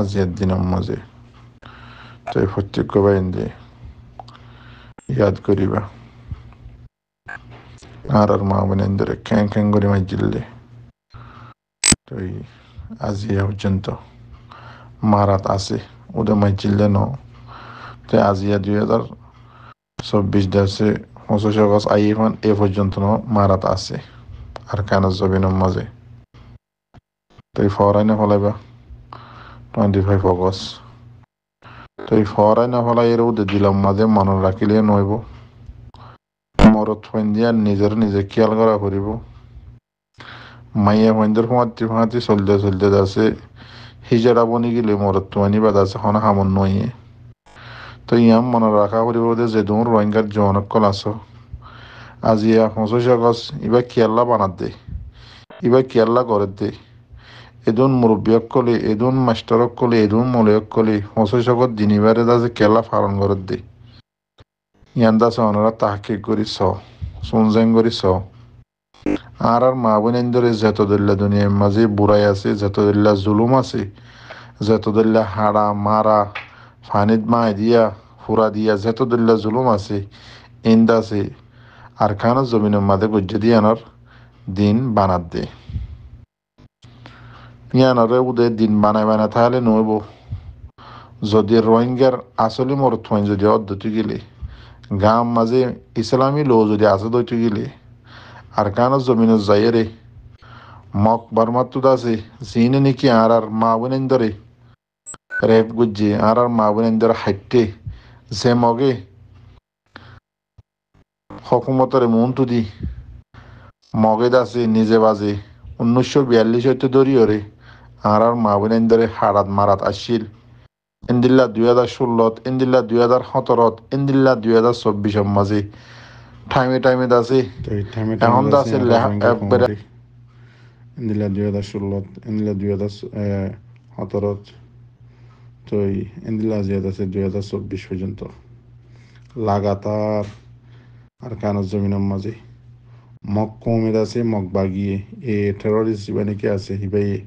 হাজিয়ার মাজে মাঝে তাই প্রত্যেক বাইন্দে ইয়াদ করিবা আর আর মা বোনেন্দরে খ্যাং খ্যাং করে মাইজিল্লে তাই আজিয়া পর্যন্ত মারাত আছে ওদের মাইজিল্লে ন আজি আজিয়া দুই হাজার চব্বিশ দাসে পঁচিশ আগস্ট আইফান এ পর্যন্ত ন মারাত আছে আর কানজ জবিনম মাঝে তাই ফরাইনে ফলাইবা টোয়েন্টি ফাইভ অগস্ট তো এই ফরাই না ফলাই এর উদে দিলাম মাঝে মনে রাখিলে নইব মরত ফেন্দি নিজের নিজে খেয়াল করা করিব মাইয়া ফেন্দের ফাঁতি ফাঁতি চলতে চলতে যাচ্ছে হিজারা বনি গেলে মরত তোমানি বা যাচ্ছে হন হামন নইয়ে তো ইয়াম মনে রাখা করিব যে যেদুম রোহিঙ্গার জনক কল আস আজি পঁচিশ আগস্ট ইবা কেয়াল্লা বানাত দে ইবা কেয়াল্লা করে দে এদুন কলি এদুন মাষ্টৰসকলে এদুন মলয়সকলে হচৈচকত দিনিবাৰে দাজে কেলা ফাৰণ ঘৰত দে ইয়ান্দা চহনৰা তাহকে কৰি চ চুনজেং কৰি চ আর আর মা বোন ধরে জেতদুল্লা দুনিয়ার মাঝে বুড়াই আছে জেতদুল্লা জুলুম আছে জেতদুল্লা হাড়া মারা ফানিদ মা দিয়া ফুরা দিয়া জেতদুল্লা জুলুম আছে ইন্দা আছে আর খানো জমিনের মাঝে গুজ্জে দিয়ে আনার দিন বানাত দে ইয়ানরে উদয় দিন বানাই বানায় তাহলে নইব যদি রোহিঙ্গার আসলে মর থই যদি অদ্যতি গেলে গাম মাঝে ইসলামী লো যদি আছে দৈতে গেলে আর কানো জমিনে যাইয়ে রে মক বর্মাত আছে জিনে নাকি আর আর মা বোনেন্দরে রেপ গুজি আর আর মা বোনেন্দর হাইটে যে মগে হকুমতরে মন দি মগে দাসে নিজে বাজে উনিশশো বিয়াল্লিশ হইতে দরিয়রে আর মাউনেন দৰে হাৰাত মাৰাত আছিল ইন্দিল্লা দুহেজাৰ ষোল্লত ইন্দিল্লা দুহেজাৰ সোতৰত ইন্দিল্লা দুহেজাৰ চৌব্বিছত মাজি টাইমে টাইমে এখন ইন্দিল্লা দুহেজাৰ ষোল্লত ইন্দিল্লা দুহেজাৰ সোতৰত তো ইন্দিল্লা জিয়াদ আছে দুহেজাৰ চৌব্বিছ পৰ্যন্ত লাগাতার আর কানজ জমিনের মাঝে মক কমেদ আছে মগ বাগিয়ে এ টেররিস্ট আছে হিবাইয়ে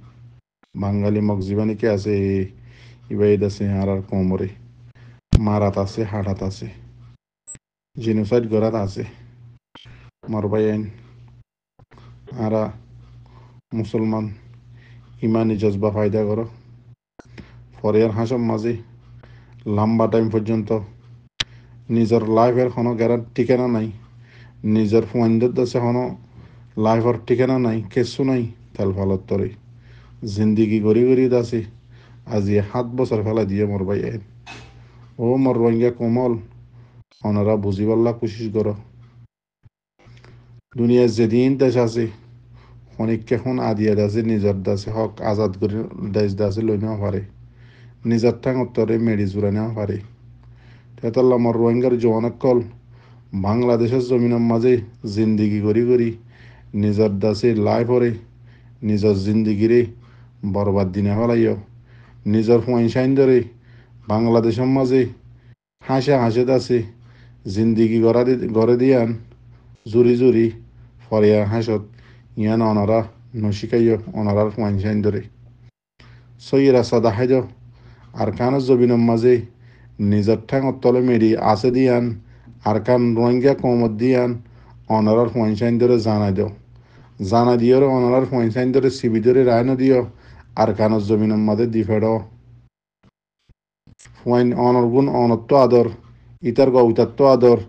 বাঙালি মগজিবানিকে আছে ইবাইদ আছে আর আর কোমরে মারাত আছে হাটাত আছে জিনোসাইড গড়াত আছে মারবাইন আর মুসলমান ইমানি জজবা ফায়দা করো ফরিয়ার হাসম মাঝে লম্বা টাইম পর্যন্ত নিজের লাইফের কোনো গ্যারার ঠিকানা নাই নিজের ফোনদের দাসে কোনো লাইফের ঠিকানা নাই কিছু নাই তাহলে ভালো তরে জিন্দিগি গড়ি গড়ি দাসি আজি সাত বছর ফেলা দিয়ে মোর ভাই আইন ও মোর রোহিঙ্গা কোমল বুঝি পাল্লা কোশিস কর দুনিয়ার যেদিন দেশ আছে শনিককে এখন আদিয়া দাসে নিজের দাসে হক আজাদ করে দেশ দাসে লৈ নেওয়া পারে নিজের ঠাং উত্তরে মেডি জোড়া নেওয়া পারে তেতাল্লা মোর রোহিঙ্গার জোয়ানক কল বাংলাদেশের জমিনের মাঝে জিন্দিগি করি করি নিজের দাসে লাই পরে নিজের জিন্দিগিরে বরবাদ দিনে হলাইও নিজের হুঁয়াইন সাইন ধরে বাংলাদেশের মাঝে হাসে হাসে দাসে জিন্দিগি গড়া দি গড়ে দিয়ান জুড়ি জুড়ি ফরিয়া হাসত ইয়ান অনারা নশিকাই অনারার হুঁয়াইন সাইন ধরে সইয়ের সাদা হাইজ আর কান জবিনের মাঝে নিজের ঠ্যাঙর তলে মেরি আছে দিয়ান আর কান রোহিঙ্গা কমত দিয়ান অনারার হুঁয়াইন সাইন ধরে জানাই দেও জানা দিয়ে অনারার হুঁয়াইন সাইন ধরে সিবি ধরে রায় দিও arkanos zominummade difedo fuain onorgun onotto ador itar go utatto আদর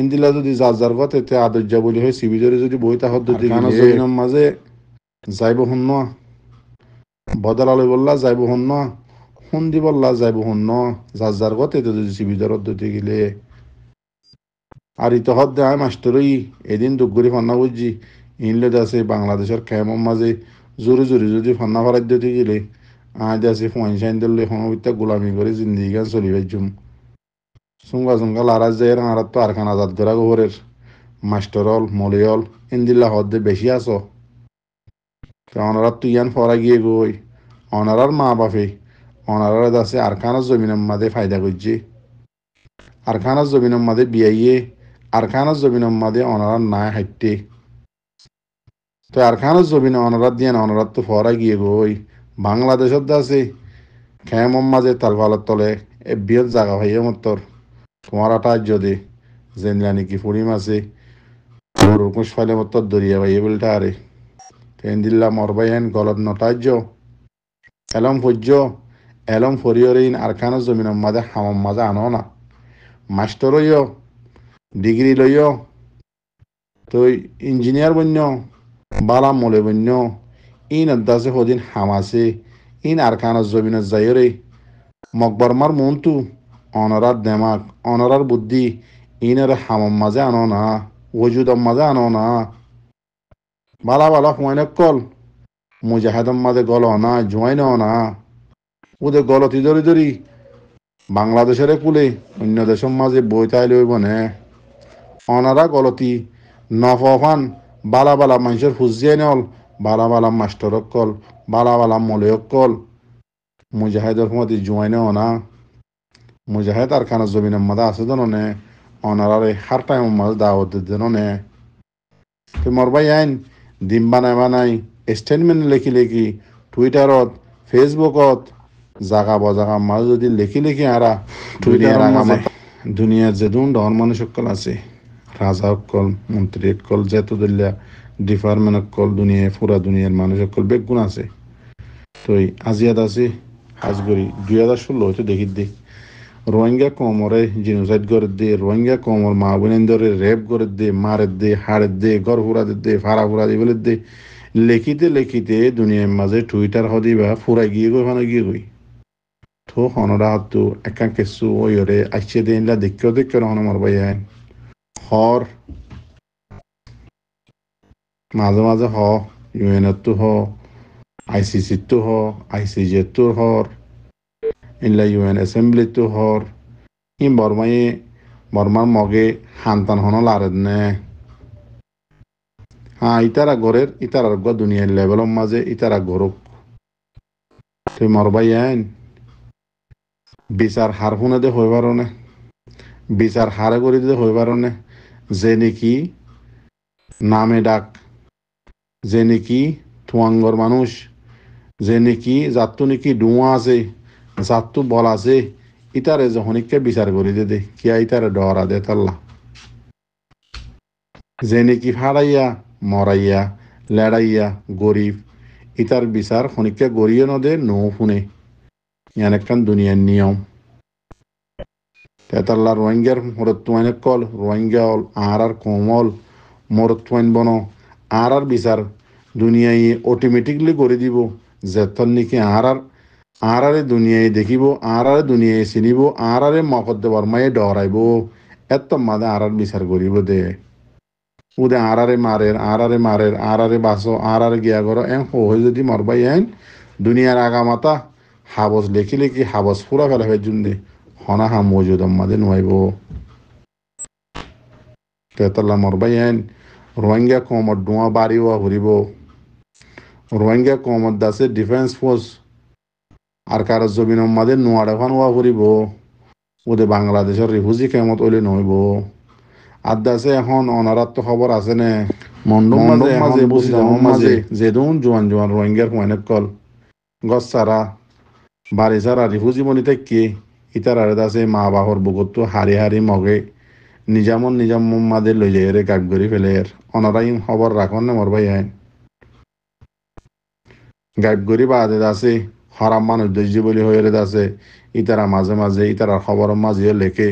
এন্দিলা যদি যা যার গতে তে আদর যা বলি হয় সিবিজরে যদি বই হদ্দ দিই কানা জমিনম মাঝে যাইব শূন্য বদল আলো বললা যাইব শূন্য হুন বললা যাইব শূন্য যা যার গতে তে যদি সিবিজর হদ্দ দিই গিলে আর ইতো হদ্দে আয় মাস্টরই এদিন দুগুরি ফান্না বুঝছি ইংল্যান্ড আছে বাংলাদেশের খেমম মাঝে জোরে জোরে যদি ফান্না ফারাত দিয়ে গেলে আজ আছে ফোন সাইন দিলে সময় গোলামি করে জিন্দিগি গান চলি পাইছুম সুঙ্গা সুঙ্গা লারাজ যায় আরাত তো আর খান আজাদ ধরা গোহরের মাস্টার হল মলি হল ইন্দিল্লা হদ্দে বেশি আছো অনারা তুই ইয়ান ফরা গিয়ে গই অনারার মা বাপে অনারার দাসে আর খানার জমিনের মাদে ফায়দা করছে আর খানার জমিনের মাদে বিয়াইয়ে আর খানার জমিনের মাদে অনারার না হাইটে তো আর খানো জমিন অনরাত দিয়ে না অনরাত তো ফরাই গিয়ে গই বাংলাদেশের দাসে খেয়ে যে তার ভালো তলে এ বিয়ের জাগা ভাইয়ে তোর তোমার আটার যদি জেনলা নাকি ফুড়ি আছে তোর কুশ ফাইলে তোর দরিয়া ভাইয়ে বলটা আরে তেন দিল্লা মর হেন গলত নটার্য এলম ফজ্য এলম ফরিয়রিন আর খানো জমিন মাঝে হামম মাঝে আনো না মাস্টর লইও ডিগ্রি লইও তুই ইঞ্জিনিয়ার বন্য بالام مولی بنیو این اندازه خودین حماسه این ارکان از زمین زیره مقبر مر مونتو آنرار دماغ آنرار بودی این را حمام مزه آنانا وجود مزه آنانا بالا بالا خوانه کل گل آنا جوان آنا او ده জোয়াইন تی داری داری بانگلادش را বাংলাদেশের اینو دشم مزه بویتای لیوی লইব নে অনারা تی نفافان বালা বালা মানুষের হুজিয়ে নল বালা বালা মাস্টর কল বালা বালা মলয়ক কল মুজাহেদর মতি জুয়াইনে অনা মুজাহেদ আর খানা জমিনের মাদা আছে দননে অনারারে হার টাইম মাঝে দাওয়াত দেননে তুই মর ভাই আইন ডিম বানাই বানাই স্টেটমেন্ট লেখি লেখি টুইটারত ফেসবুকত জাগা বজাগা মাঝে যদি লেখি লেখি আরা টুইটার দুনিয়ার যে দুন ডর মানুষ সকল আছে রাজা অক্কল মন্ত্রী অক্কল জেতুদুল্লা ডিপার্টমেন্ট অক্কল দুনিয়ায় পুরা দুনিয়ার মানুষ অক্কল বেগুন আছে তো এই আজিয়াদ আছে হাজগরি দুই হাজার ষোলো হয়তো দেখি দি রোহিঙ্গা কমরে জিনোসাইড করে দিয়ে রোহিঙ্গা কমর মা বোনেন্দরে রেপ করে দিয়ে মারে দিয়ে হাড়ের দিয়ে ঘর ফুরা দিয়ে ফাড়া ফুরা দিয়ে বলে দিয়ে লেখিতে লেখিতে দুনিয়ার মাঝে টুইটার হদি বা ফুরাই গিয়ে গই মানে গিয়ে গই তো হনরা হাত একা কেসু ওই ওরে আইসে দিন দেখিও দেখিও রহন আমার হর মাঝে মাঝে হ তো হ তো হ তো হর ইনলা ইউএন তো হর ই বর্মায়ে বর্মার মগে হান্তান হন লারে নে হ্যাঁ ইতার আগরের ইতার আগ দুনিয়ার লেভেল মাঝে ইতার গড়ক তুই মরবাই আইন বিচার হার শুনে দে হইবার বিচার হারে করে দিতে হইবার যে নাকি নামে ডাক যে নাকি থুয়াঙ্গর মানুষ যে নাকি যাত্তু নাকি ডুয়া আছে যাত্তু বল আছে ইতারে যখনকে বিচার করি দে দে কিয়া ইতারে ডরা দে তাল্লা যে নাকি ফাড়াইয়া মরাইয়া লড়াইয়া গরিব ইতার বিচার খনিককে গড়িয়ে নদে নো ফুনে ইয়ান একখান দুনিয়ার নিয়ম tetalla ruwanger morottumaine আর ruwangaol arar komol বন আর আর বিচার দুনিয়ায় অটোমেটিকলি করে দিব জেতন আর আর আরে দুনিয়ায় দেখিব আরে দুনিয়ায় চিনিব আরে মকদ্দ বর্মায় ডরাইব এত মাদে আর বিচার করিব দে উদে আরে মারের আরে মারের বাস আর আরারে গিয়া গর এন হয়ে যদি মরবাই এন দুনিয়ার আগামাতা হাবস লেখি লেখি হাবস ফুরা ফেলা ফেজুন দে هنا هم وجود مدن ويبو تتلا مربين روانجا قوم الدوا باري وهريبو روانجا قوم الداسة ديفنس فورس আর কারো জমিন মাদের নোয়ার এখন ওয়া ফুরিব ওদে বাংলাদেশের রিফিউজি কেমত ওলে নহইব আদাসে এখন অনারাত্ম খবর আছে নে মন্ডম মাঝে মাঝে যেদুন জোয়ান জোয়ান রোহিঙ্গার কল গছ সারা বাড়ি সারা রিফিউজি মনি থাকি ইতার আরে আছে মা বাহর বুকত হারি হারি মগে নিজামন নিজাম মাদের লই যায় রে কাক গরি ফেলে এর অনারাইম খবর রাখন না মর ভাই আইন গাইব গড়ি বাদে দাসে হরাম মানুষ দৈজি বলি হয়ে রে আছে ইতারা মাঝে মাঝে ইতারার খবর মাঝে লেখে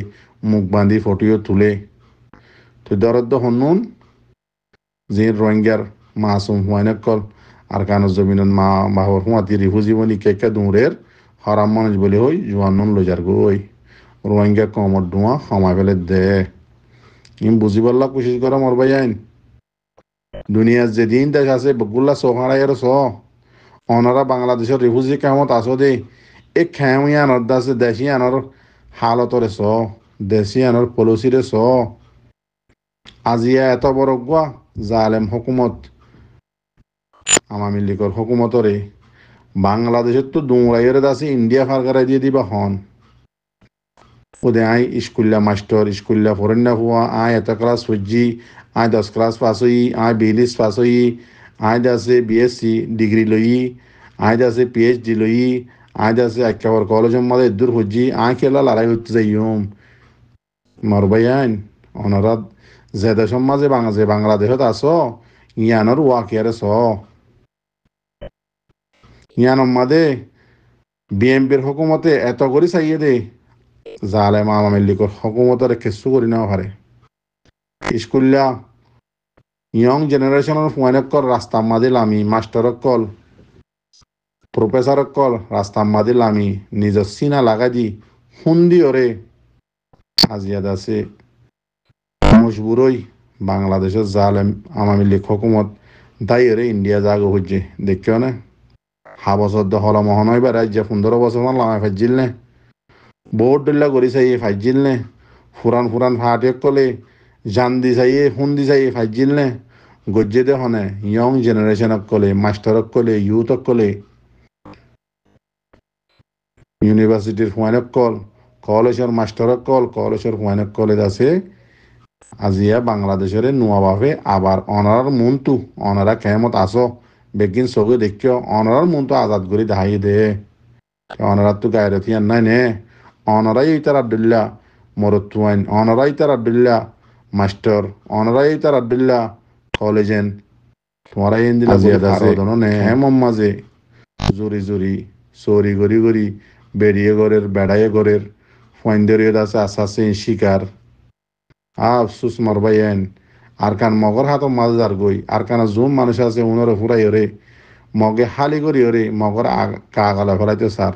মুখ বাঁধি ফটিও তুলে তো দরদ হনুন যে রোহিঙ্গার মাসুম হুয়াইনকল আর কানো জমিন মা বাহর হুঁয়াতি রিফুজিবনী কেকে দুরের হৰাম মানুহ বুলি হৈ জোৱানন লৈ যাৰ গৈ ৰোহিংগা কমত ধোঁৱা সমাই পেলাই দে ইম বুজি পাৰলা কোচিছ কৰা মৰ বাই আইন দুনিয়াত যে দিন দেশ আছে বগুল্লা চহৰাই আৰু চ অনৰা বাংলাদেশৰ ৰিফিউজি কামত আছ দেই এই খেমীয়া আনৰ দাছে দেশী আনৰ হালতৰে চ দেশী আনৰ পলচিৰে চ আজিয়া এত বৰ গোৱা জালেম হকুমত আমাৰ মিল্লিকৰ হকুমতৰেই বাংলাদেশের তো দুংরাইয়ের দাসে ইন্ডিয়া ফারগারাই দিয়ে দিবা হন ওদের আই স্কুল্লা মাস্টর স্কুল্লা ফরেন্ডা হুয়া আয় এত ক্লাস হজ্জি আয় দশ ক্লাস পাস হই আয় বিলিস পাস হই আয় দাসে বিএসসি ডিগ্রি লই আয় দাসে পিএইচডি লই আয় দাসে আক্কাবার কলেজ মধ্যে দূর হজ্জি আয় খেলা লড়াই হতে যাইম মার ভাই আইন অনারাত যে দেশ মাঝে বাংলাদেশে বাংলাদেশত আস ইয়ানোর ওয়াকিয়ারে স ইয়ানম্মাদে বিএমপির হকুমতে এত করি চাইয়ে দে জালে মামা মিল্লিকর হকুমতের কিছু করি না পারে স্কুলিয়া ইয়ং জেনারেশনের ফুয়ানকর রাস্তা মাদিল আমি মাস্টারকল প্রফেসরকল রাস্তা মাদিল আমি সিনা হুন্দি ওরে আছে মজবুরই বাংলাদেশের জালেম আমামি লেখকুমত দায়ী রে ইন্ডিয়া জাগো হচ্ছে দেখিও না হাবসত হল মহনই বা রাজ্যে পনেরো বছর মান লামায় ফাজিল নে বহুত দোল্লা করি চাই ফাজিল নে ফুরান ফুরান ফাহাটিয়ক কলে জান দি চাই ফোন দি চাই ফাজিল নে গজ্জে দে হনে ইয়ং জেনারেশনক কলে মাস্টারক কলে ইউথক কলে ইউনিভার্সিটির ফুয়ানক কল কলেজের মাস্টারক কল কলেজের ফুয়ানক কলেজ আছে আজিয়া বাংলাদেশের নোয়া বাপে আবার অনার মন্তু অনারা কেমত আছো বেগিন সগে দেখিও অনারার মন তো আজাদ করে দাহাই দে অনারার তো গায়ে রথিয়ান নাই নে অনারাই তার আবদুল্লা মরতুয়াইন অনারাই তার আবদুল্লা মাস্টার অনারাই তার আবদুল্লা কলেজেন তোমারাই এন দিলা জিয়াদা আছে নে হেমম মাঝে জুরি জুরি চোরি গরি গরি গরের বেড়াইয়ে গরের ফয়েন্দরিয়ে আছে শিকার আফসুস মরবাইয়েন আর কান মগর হাত মাঝদার গই আর কান জুম মানুষ আছে উনরে ফুরাই ওরে মগে হালি করি ওরে মগর কাগালা ফেলাইতে সার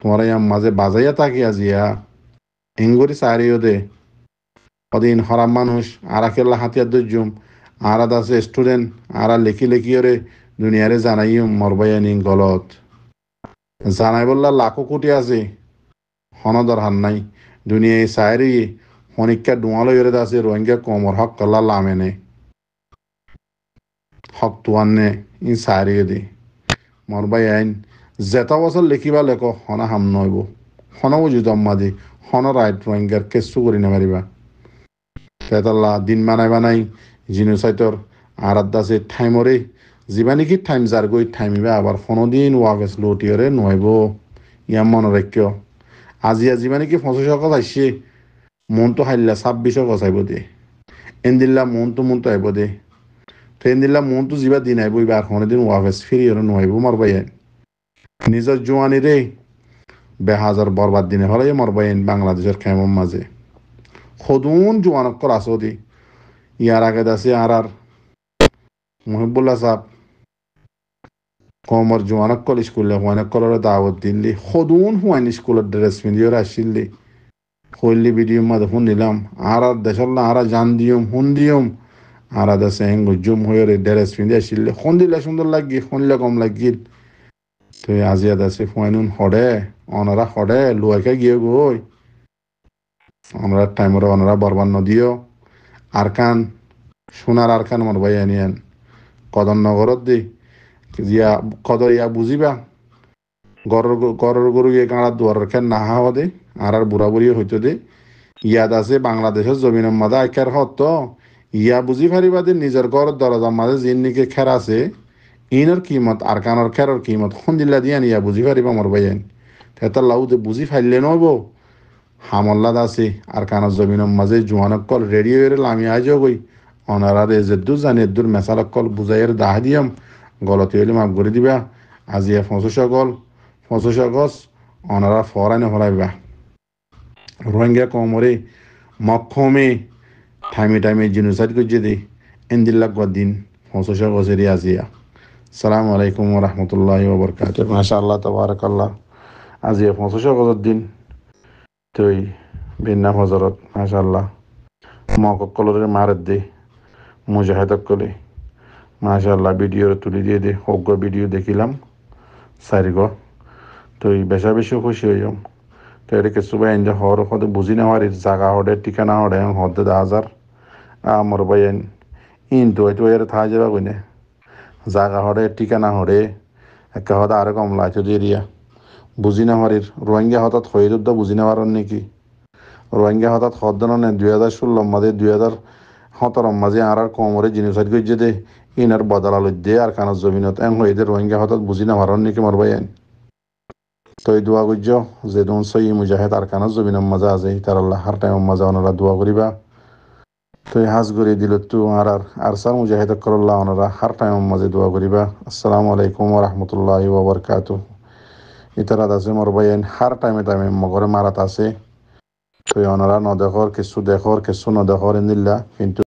তোমার ইয়াম মাঝে বাজাইয়া থাকি আজিয়া ইংগুরি সারি দে অদিন হরাম মানুষ আর কেল্লা হাতিয়ার জুম আর আছে স্টুডেন্ট আর লেখি লেখি ওরে দুনিয়ারে জানাইও মরবাইয়া নি গলত জানাই বললা লাখো কোটি আছে হনদর হান নাই দুনিয়ায় সায়রি hon ikka duwalo yore da se roenge komor hak kala lamene hak tuanne in sari de marba yain zeta wasal leki ba leko hona ham noibo hona wo jidam ma de hona right roenger ke sugori ne mariba tetalla din manai banai jinu saitor aradda se thaimore জীৱানে কি time যাৰ গৈ থাইমিবা আবাৰ ফোনদিন ৱাগেজ লোটিয়ৰে নোৱাৰিব ইয়াৰ মনৰ বাক্য আজি আজি মানে কি ফচুচকত আহিছে মনটো হাৰিলা ছাব্বিছৰ কচাইব দে এন্দিল্লা মনটো মনটো আহিব দে তো এন্দিল্লা মনটো যিবা দিন আহিব এখন এদিন ৱাভেছ ফিৰি আৰু নোৱাৰিব মাৰবাই আইন নিজৰ জোৱানীৰে বেহাজাৰ বৰবাদ দিনে হ'লে মাৰবাই আইন বাংলাদেশৰ খেমৰ মাজে সদুন জোৱানকৰ আছো দি ইয়াৰ আগেত আছে আৰ আৰ মহিবুল্লা চাহ কমৰ জোৱানকল স্কুললৈ হোৱানকলৰে দাৱত দিল্লি সদুন হোৱাইন স্কুলত ড্ৰেছ পিন্ধিও ৰাখিল্লি কইলি বিডিয়ম মাদ ফোন দিলাম আর আর দেশের না আর জান দিয়ম শুন দিয়ম আর আদা সেহেন গুজুম হয়ে ড্রেস পিন্ধে আসিলে হুন দিলে সুন্দর লাগি শুনলে কম লাগি তো আজি আদা সে ফুয়াইনুন হরে অনারা হরে লুয়াকে গিয়ে গই আমরা টাইমের অনারা বরবান নদীও আর কান সোনার আর কান আমার ভাই আনিয়ান কদন নগরত দি জিয়া কদর ইয়া বুঝিবা গরর গরু গিয়ে গাঁড়ার দুয়ার খেন নাহা দে আর আর বুড়া বুড়ি হইতো দে ইয়াদ আছে বাংলাদেশের জমিন মাদা আইকার হত ইয়া বুঝি ফারিবা দে নিজের ঘর দরজার মাঝে নিকে খের আছে ইনর কিমত আর কানর খেরর কিমত সন্দিল্লা আনি ইয়া বুঝি পারিবা মোর বাইয়ান তেতার লাউ দে বুঝি ফাইলে নহব হামল্লাদ আছে আর কানর জমিন মাঝে জোয়ানক কল রেডিও এর লামি আজও গই অনারার এজেদ্দু জানিয়েদ্দুর মেসালক কল বুঝাইয়ের দাহ দিয়াম গলত হইলে মাফ করে দিবা আজিয়া ফসু গল পঁচিশ আগস্ট অনারা ফরাইনে হরাইবা রোহিঙ্গা কমরে মক্ষমে টাইমে টাইমে জিনুসাইড করছে দি ইন্দিল্লা গদিন পঁচিশ আগস্টের আজিয়া সালামু আলাইকুম রহমতুল্লাহ বরকাত মাসা আল্লাহ আজি আজিয়া পঁচিশ আগস্টের দিন তুই বিন্না ফজরত মাসা আল্লাহ মকলরে মারের দে মুজাহেদক কলে মাসা আল্লাহ ভিডিও তুলি দিয়ে দে অজ্ঞ ভিডিও দেখিলাম সারিগো তই বেশা বেশিও খুশি হইম তো এটা কিছু ভাই এনে হর হতে বুঝি না হরির জাগা হরে ঠিকানা হরে হতে দাজার আমার ভাই এন ইন তো হয়তো এর থা যাবা কইনে জাগা হরে ঠিকানা হরে একে হতে আরো কম লাইতো এরিয়া বুঝি না হরির রোহিঙ্গা হঠাৎ হয়ে যুদ্ধ বুঝি না পারেন নাকি রোহিঙ্গা হঠাৎ হদ্দনে দুই হাজার ষোলো মাঝে দুই হাজার সতরম মাঝে আর আর কমরে জিনিস গজ্জে দে ইনার বদলা লজ্জে আর কানার জমিনত এং হয়ে দে রোহিঙ্গা হঠাৎ বুঝি না পারেন নাকি মোর ভাই তো এই দোয়া গুজ্য যে দুন সই মুজাহিদ আর কানা জবিন মজা আছে তার আল্লাহ হার টাইম মজা ওনারা দোয়া করিবা তো এই হাজ করে দিল তু আর আর আর সার মুজাহিদ করল্লাহ ওনারা হার টাইম মাঝে দোয়া করিবা আসসালামু আলাইকুম রহমতুল্লাহ ওবরকাত ইতারাত আছে মোর বাইন হার টাইমে টাইমে মগরে মারাত আছে তো ওনারা নদেখর কিছু দেখর কিছু নদেখর এনিল্লা কিন্তু